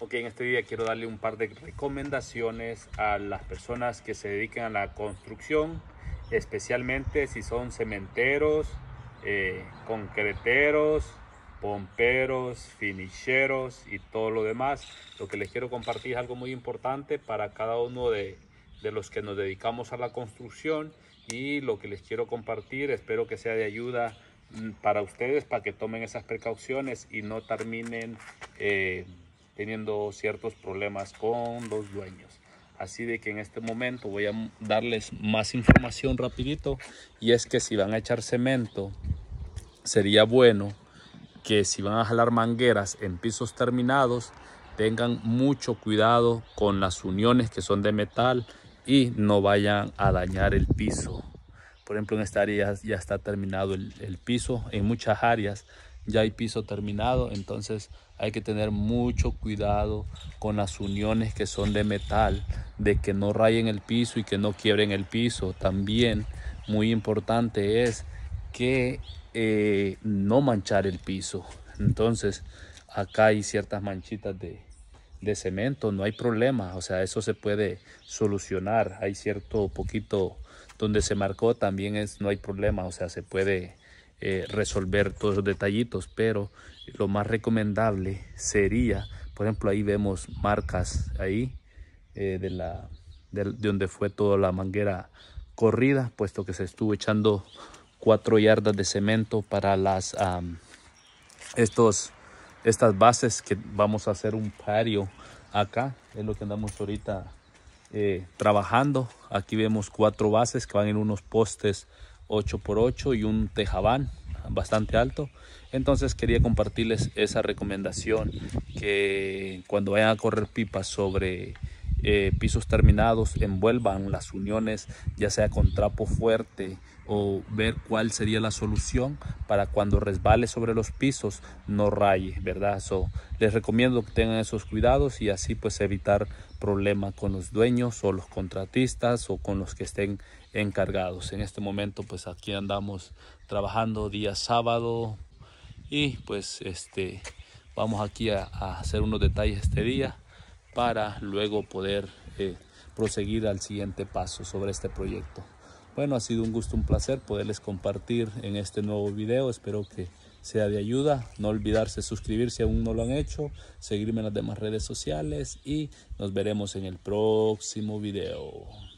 Ok, en este día quiero darle un par de recomendaciones a las personas que se dediquen a la construcción, especialmente si son cementeros, eh, concreteros, pomperos, finicheros y todo lo demás. Lo que les quiero compartir es algo muy importante para cada uno de, los que nos dedicamos a la construcción y lo que les quiero compartir espero que sea de ayuda mm, para ustedes para que tomen esas precauciones y no terminen... Eh, teniendo ciertos problemas con los dueños. Así de que en este momento voy a darles más información rapidito y es que si van a echar cemento sería bueno que si van a jalar mangueras en pisos terminados tengan mucho cuidado con las uniones que son de metal y no vayan a dañar el piso. Por ejemplo, en esta área ya está terminado el, el piso. En muchas áreas ya hay piso terminado, entonces hay que tener mucho cuidado con las uniones que son de metal, de que no rayen el piso y que no quiebren el piso. También muy importante es que eh, no manchar el piso. Entonces acá hay ciertas manchitas de, de cemento, no hay problema, o sea, eso se puede solucionar. Hay cierto poquito donde se marcó también es no hay problema, o sea, se puede eh, resolver todos los detallitos, pero lo más recomendable sería, por ejemplo, ahí vemos marcas ahí eh, de, la, de, donde fue toda la manguera corrida, puesto que se estuvo echando cuatro yardas de cemento para las estos estas bases que vamos a hacer un patio acá es lo que andamos ahorita eh, trabajando aquí vemos cuatro bases que van en unos postes 8x8 y un tejabán bastante alto. Entonces quería compartirles esa recomendación que cuando vayan a correr pipas sobre eh, pisos terminados envuelvan las uniones ya sea con trapo fuerte o ver cuál sería la solución para cuando resbale sobre los pisos no raye, ¿verdad? eso les recomiendo que tengan esos cuidados y así pues evitar problemas con los dueños o los contratistas o con los que estén encargados. En este momento pues aquí andamos trabajando día sábado y pues este vamos aquí a hacer unos detalles este día para luego poder eh, proseguir al siguiente paso sobre este proyecto. Bueno, ha sido un gusto, un placer poderles compartir en este nuevo video. Espero que sea de ayuda. No olvidarse suscribir si aún no lo han hecho, seguirme en las demás redes sociales y nos veremos en el próximo video.